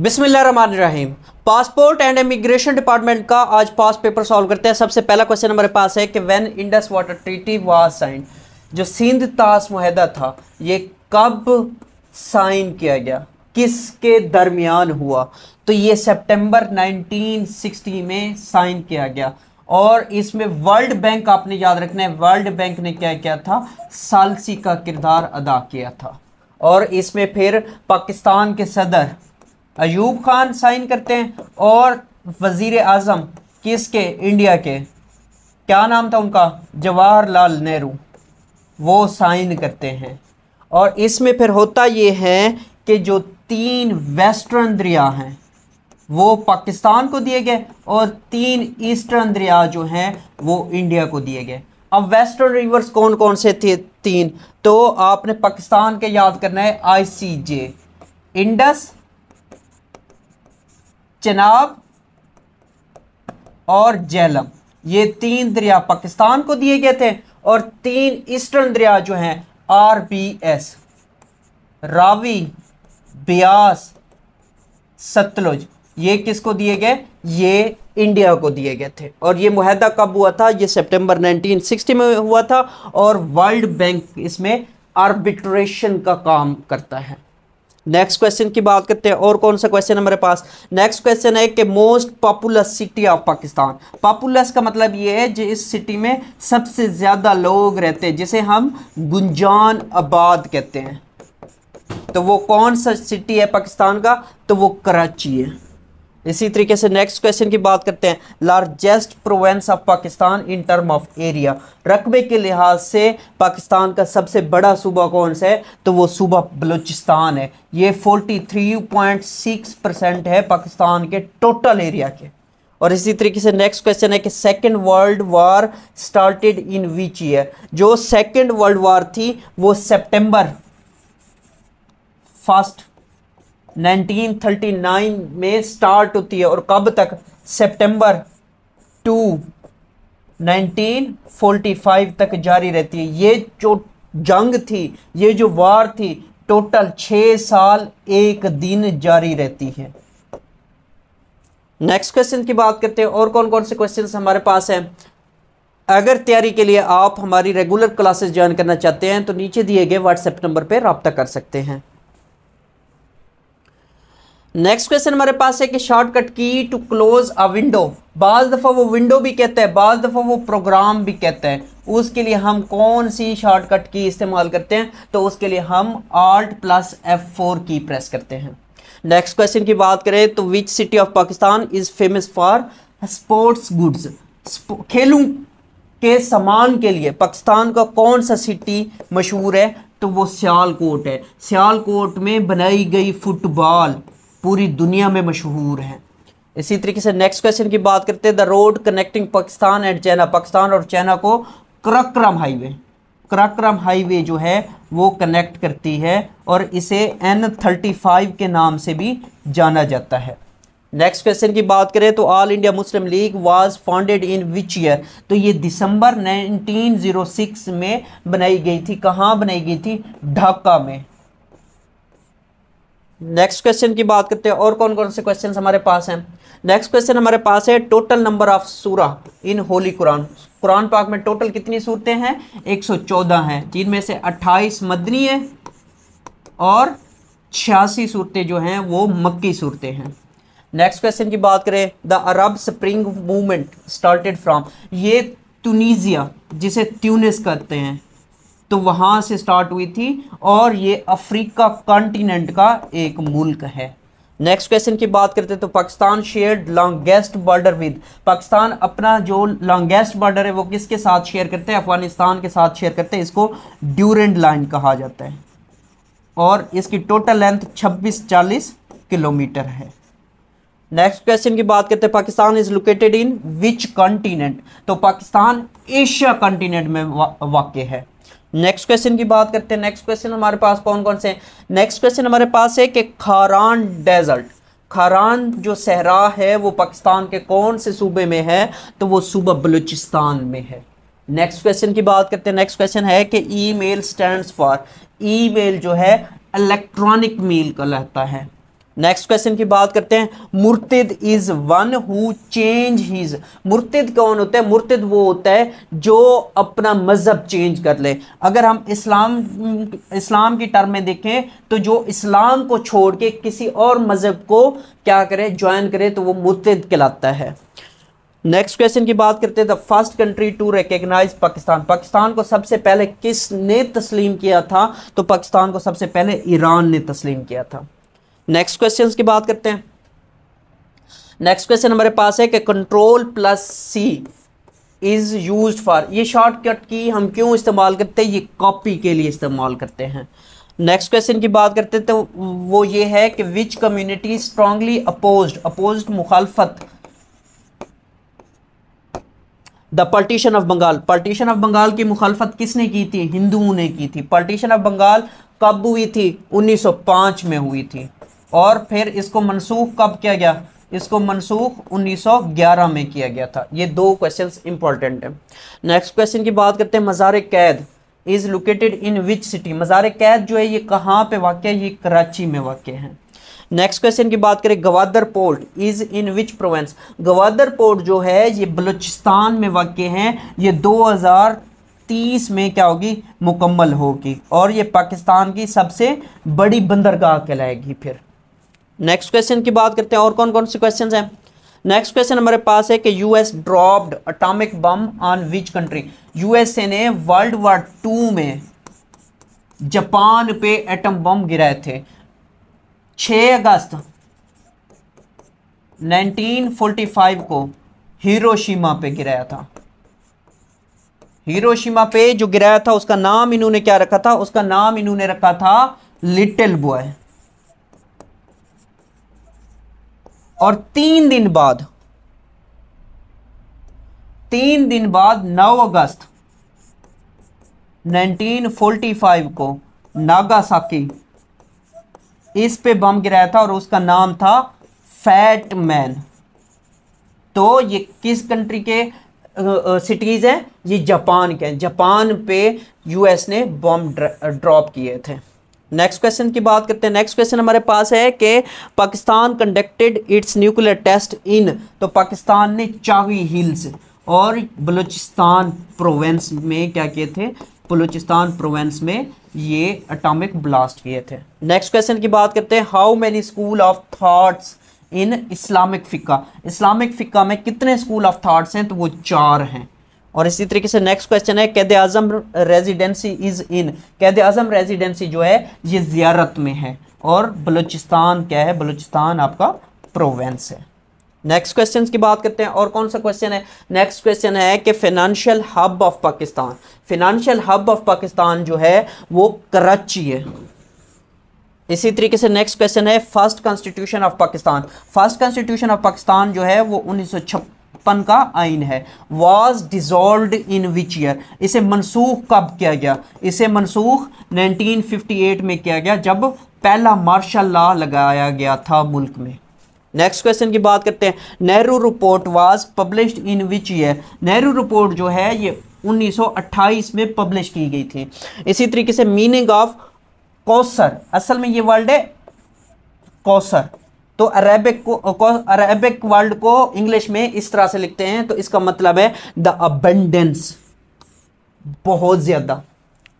Rahim passport and immigration department का आज पास paper solve करते हैं सबसे पहला क्वेश्चन हमारे पास है कि when Indus water treaty was sign जो सिंध ताश माहिदा था ये कब साइन किया गया किसके दरमियान हुआ तो ये सितंबर 1960 में साइन किया गया और इसमें वर्ल्ड बैंक आपने याद रखना है वर्ल्ड बैंक ने क्या किया था सालसी का किरदार अदा किया था और इसमें फिर पाकिस्तान के सदर अयूब खान साइन करते हैं और वजीर अजम किसके इंडिया के क्या नाम था उनका जवाहरलाल नेहरू वो साइन करते हैं और इसमें फिर होता ये है कि जो तीन वेस्टर्न दरिया हैं वो पाकिस्तान को दिए गए और तीन ईस्टर्न दरिया जो हैं वो इंडिया को दिए गए अब वेस्टर्न रिवर्स कौन कौन से थे तीन तो आपने पाकिस्तान के याद करना है आईसीजे इंडस चनाब और जैलम ये तीन दरिया पाकिस्तान को दिए गए थे और तीन ईस्टर्न दरिया जो हैं R B S Ravi Beas Sutlej ये किसको दिए गए ये इंडिया को दिए गए थे और ये माहदा कब हुआ था ये सितंबर 1960 में हुआ था और वर्ल्ड बैंक इसमें आर्बिट्रेशन का काम करता है नेक्स्ट क्वेश्चन की बात करते हैं और कौन सा क्वेश्चन हमारे पास नेक्स्ट क्वेश्चन है कि most populous city of Pakistan populous का मतलब ये है जिस सिटी में सबसे ज़्यादा लोग रहते हैं जिसे हम गुंजान आबाद कहते हैं तो वो कौन सा सिटी है पाकिस्तान का तो वो कराची है इसी तरीके से नेक्स्ट क्वेश्चन की बात करते हैं largest province of Pakistan in term of area रकबे के लिहाज से पाकिस्तान का सबसे बड़ा सूबा कौन सा है तो वो सूबा बलूचिस्तान है ये 43.6 परसेंट है पाकिस्तान के टोटल एरिया के और इसी तरीके से नेक्स्ट क्वेश्चन है कि second world war started in which year जो सेकेंड वर्ल्ड वार थी वो सेप्टेम्बर फर्स्ट 1939 में स्टार्ट होती है और कब तक सितंबर टू 1945 तक जारी रहती है ये जो जंग थी ये जो वार थी टोटल छः साल एक दिन जारी रहती है नेक्स्ट क्वेश्चन की बात करते हैं और कौन कौन से क्वेश्चन हमारे पास हैं अगर तैयारी के लिए आप हमारी रेगुलर क्लासेस ज्वाइन करना चाहते हैं तो नीचे दिए गए व्हाट्सएप नंबर पर रबता कर सकते हैं नेक्स्ट क्वेश्चन हमारे पास है कि शॉर्टकट की टू क्लोज अ विंडो बाज दफ़ा वो विंडो भी कहते हैं बाज दफ़ा वो प्रोग्राम भी कहते हैं उसके लिए हम कौन सी शॉर्टकट की इस्तेमाल करते हैं तो उसके लिए हम आर्ट प्लस एफ फोर की प्रेस करते हैं नेक्स्ट क्वेश्चन की बात करें तो which city of Pakistan is famous for sports goods खेलों के सामान के लिए पाकिस्तान का कौन सा सिटी मशहूर है तो वो सियालकोट है सियालकोट में बनाई गई फुटबॉल पूरी दुनिया में मशहूर हैं इसी तरीके से नेक्स्ट क्वेश्चन की बात करते हैं the road connecting Pakistan and China Pakistan और चाइना को क्रक्रम हाईवे क्रक्रम हाईवे जो है वो कनेक्ट करती है और इसे एन थर्टी फाइव के नाम से भी जाना जाता है नेक्स्ट क्वेश्चन की बात करें तो All India Muslim League was founded in which year तो ये दिसंबर 1906 में बनाई गई थी कहाँ बनाई गई थी ढाका में नेक्स्ट क्वेश्चन की बात करते हैं और कौन कौन से क्वेश्चन हमारे पास हैं नेक्स्ट क्वेश्चन हमारे पास है टोटल नंबर ऑफ सूरा इन होली कुरान कुरान पाक में टोटल कितनी सूरतें हैं 114 हैं जिनमें से 28 मदनी है और छियासी सूरतें जो हैं वो मक्की सूरतें हैं नेक्स्ट क्वेश्चन की बात करें the Arab Spring movement started from ये तुनीजिया जिसे ट्यूनिस कहते हैं तो वहां से स्टार्ट हुई थी और ये अफ्रीका कॉन्टिनेंट का एक मुल्क है नेक्स्ट क्वेश्चन की बात करते हैं तो Pakistan share longest border with Pakistan अपना जो लॉन्गेस्ट बॉर्डर है वो किसके साथ शेयर करते हैं अफगानिस्तान के साथ शेयर करते हैं इसको ड्यूरेंड लाइन कहा जाता है और इसकी टोटल लेंथ छब्बीस चालीस किलोमीटर है नेक्स्ट क्वेश्चन की बात करते हैं Pakistan is located in which continent तो पाकिस्तान एशिया कॉन्टिनेंट में वा, वाक्य है नेक्स्ट क्वेश्चन की बात करते हैं नेक्स्ट क्वेश्चन हमारे पास कौन कौन से हैं नेक्स्ट क्वेश्चन हमारे पास है कि खारान डेजर्ट खारान जो सहरा है वो पाकिस्तान के कौन से सूबे में है तो वो सूबा बलूचिस्तान में है नेक्स्ट क्वेश्चन की बात करते हैं नेक्स्ट क्वेश्चन है कि email stand for email जो है इलेक्ट्रॉनिक मेल का रहता है नेक्स्ट क्वेश्चन की बात करते हैं मुर्तिद is one who change his मुर्तिद कौन होता है मुर्तिद वो होता है जो अपना मज़हब चेंज कर ले अगर हम इस्लाम इस्लाम की टर्म में देखें तो जो इस्लाम को छोड़ के किसी और मज़हब को क्या करे ज्वाइन करे तो वो मुर्तिद कहलाता है नेक्स्ट क्वेश्चन की बात करते हैं the first country to recognize Pakistan Pakistan को सबसे पहले किसने तस्लीम किया था तो पाकिस्तान को सबसे पहले ईरान ने तस्लीम किया था नेक्स्ट क्वेश्चन की बात करते हैं नेक्स्ट क्वेश्चन हमारे पास है कि control plus C is use for ये शॉर्टकट की हम क्यों इस्तेमाल करते हैं ये कॉपी के लिए इस्तेमाल करते हैं नेक्स्ट क्वेश्चन की बात करते हैं तो वो ये है कि which community strongly oppose oppose मुखालफत the partition of Bengal partition of Bengal की मुखालफत किसने की थी हिंदुओं ने की थी पार्टीशन ऑफ बंगाल कब हुई थी 1905 में हुई थी और फिर इसको मनसूख कब किया गया इसको मनसूख 1911 में किया गया था ये दो क्वेश्चन इंपॉर्टेंट है नेक्स्ट क्वेश्चन की बात करते हैं Mazar Quaid is located in which city Mazar Quaid जो है ये कहाँ पे वाक़ है ये कराची में वाक़ है नेक्स्ट क्वेश्चन की बात करें Gwadar port is in which province Gwadar port जो है ये बलूचिस्तान में वाक़ है ये 2030 में क्या होगी मुकम्मल होगी और ये पाकिस्तान की सबसे बड़ी बंदरगाह कहलाएगी फिर नेक्स्ट क्वेश्चन की बात करते हैं और कौन कौन से क्वेश्चन हैं नेक्स्ट क्वेश्चन हमारे पास है कि US dropped atomic bomb on which country USA ने वर्ल्ड वार टू में जापान पे एटम बम गिराए थे 6 अगस्त 1945 को हिरोशिमा पे गिराया था हिरोशिमा पे जो गिराया था उसका नाम इन्होंने क्या रखा था उसका नाम इन्होंने रखा था लिटिल बॉय और तीन दिन बाद तीन दिन बाद 9 अगस्त 1945 को नागासाकी इस पे बम गिराया था और उसका नाम था फैट मैन तो ये किस कंट्री के सिटीज़ हैं ये जापान के हैं जापान पे यूएस ने बम ड्रॉप किए थे नेक्स्ट क्वेश्चन की बात करते हैं नेक्स्ट क्वेश्चन हमारे पास है कि Pakistan conducted its nuclear test in तो पाकिस्तान ने चावी हिल्स और बलूचिस्तान प्रोवेंस में क्या किए थे बलूचिस्तान प्रोवेंस में ये अटामिक ब्लास्ट किए थे नेक्स्ट क्वेश्चन की बात करते हैं how many school of thoughts in Islamic फ़िका इस्लामिक फ़िका में कितने स्कूल ऑफ थाट्स हैं तो वो चार हैं और इसी तरीके से नेक्स्ट क्वेश्चन है कैद आजम रेजिडेंसी इज़ इन कैद आजम रेजिडेंसी जो है ये जियारत में है और बलूचिस्तान क्या है बलूचिस्तान आपका प्रोवेंस है नेक्स्ट क्वेश्चन की बात करते हैं और कौन सा क्वेश्चन है नेक्स्ट क्वेश्चन है कि financial hub of Pakistan financial hub of Pakistan जो है वो कराची है इसी तरीके से नेक्स्ट क्वेश्चन है first constitution of Pakistan first constitution of Pakistan जो है वो उन्नीस छप्पन का आइन है was dissolve in which year इसे मनसूख कब किया गया इसे मनसूख 1958 में किया गया जब पहला मार्शल लॉ लगाया गया था मुल्क में नेक्स्ट क्वेश्चन की बात करते हैं Nehru report was published in which year Nehru report जो है ये 1928 में पब्लिश की गई थी इसी तरीके से मीनिंग ऑफ कौसर असल में ये वर्ल्ड है कौसर तो अरेबिक को, अरेबिक वर्ल्ड को इंग्लिश में इस तरह से लिखते हैं तो इसका मतलब है द अबेंडेंस बहुत ज्यादा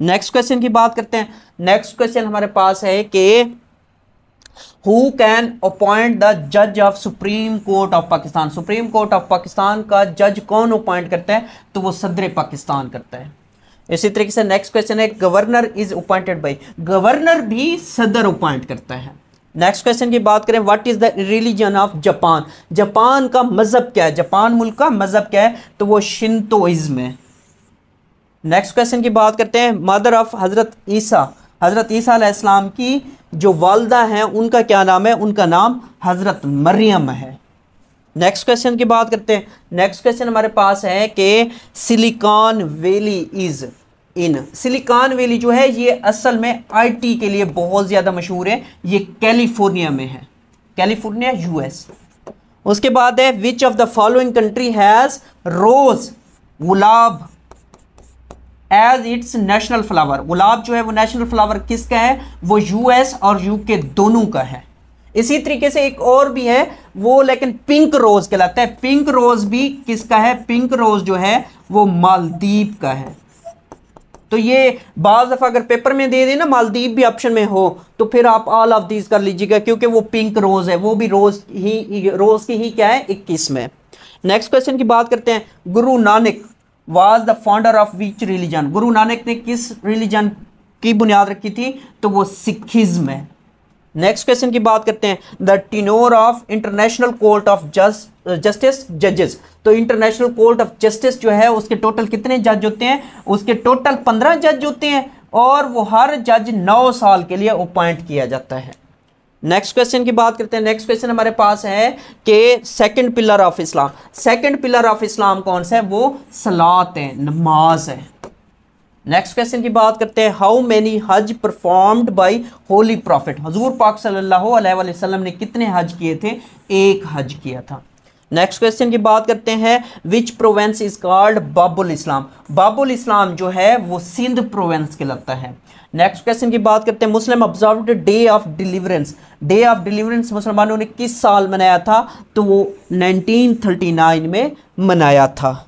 नेक्स्ट क्वेश्चन की बात करते हैं नेक्स्ट क्वेश्चन हमारे पास है कि हु कैन अपॉइंट द जज of supreme court of Pakistan supreme court of Pakistan का जज कौन अपॉइंट करता है तो वो सदर पाकिस्तान करता है इसी तरीके से नेक्स्ट क्वेश्चन है governor is appointed by governor भी सदर अपॉइंट करता है नेक्स्ट क्वेश्चन की बात करें what is the religion of Japan Japan का मज़हब क्या है जापान मुल्क का मज़हब क्या है तो वो शिंतोइज़्म है नेक्स्ट क्वेश्चन की बात करते हैं मदर ऑफ हज़रत ईसा हज़रत ईसा इस्लाम की जो वालदा हैं उनका क्या नाम है उनका नाम हज़रत मरियम है नेक्स्ट क्वेश्चन की बात करते हैं नेक्स्ट क्वेश्चन हमारे पास है कि Silicon Valley is in Silicon Valley जो है ये असल में आईटी के लिए बहुत ज़्यादा मशहूर है ये कैलिफोर्निया में है कैलिफोर्निया यूएस उसके बाद है which of the following country has rose गुलाब एज इट्स नेशनल फ्लावर गुलाब जो है वो नेशनल फ्लावर किसका है वो यूएस और यूके दोनों का है इसी तरीके से एक और भी है वो लेकिन पिंक रोज कहलाता है पिंक रोज भी किसका है पिंक रोज जो है वो मालदीप का है तो ये बाज़ दफ़ा अगर पेपर में दे देना मालदीव भी ऑप्शन में हो तो फिर आप ऑल ऑफ दीज कर लीजिएगा क्योंकि वो पिंक रोज़ है वो भी रोज़ ही रोज़ की ही क्या है इक्कीस में नेक्स्ट क्वेश्चन की बात करते हैं Guru Nanak was the founder of which religion Guru Nanak ने किस रिलीजन की बुनियाद रखी थी तो वो सिखिज़्म है नेक्स्ट क्वेश्चन की बात करते हैं the tenure of international court of just justice जजेस तो इंटरनेशनल कोर्ट ऑफ जस्टिस जो है उसके टोटल कितने जज होते हैं उसके टोटल पंद्रह जज होते हैं और वो हर जज नौ साल के लिए अपॉइंट किया जाता है नेक्स्ट क्वेश्चन की बात करते हैं नेक्स्ट क्वेश्चन हमारे पास है कि second pillar of Islam second pillar of Islam कौन सा है वो सलात है नमाज है नेक्स्ट क्वेश्चन की बात करते हैं how many hajj performed by holy prophet हजूर पाक सल्लल्लाहु अलैहि वसल्लम ने कितने हज किए थे एक हज किया था नेक्स्ट क्वेश्चन की बात करते हैं which province is called Babul Islam Babul Islam जो है वो सिंध प्रोवेंस के लगता है नेक्स्ट क्वेश्चन की बात करते हैं Muslim observe day of deliverance day of deliverance मुसलमानों ने किस साल मनाया था तो वो 1939 में मनाया था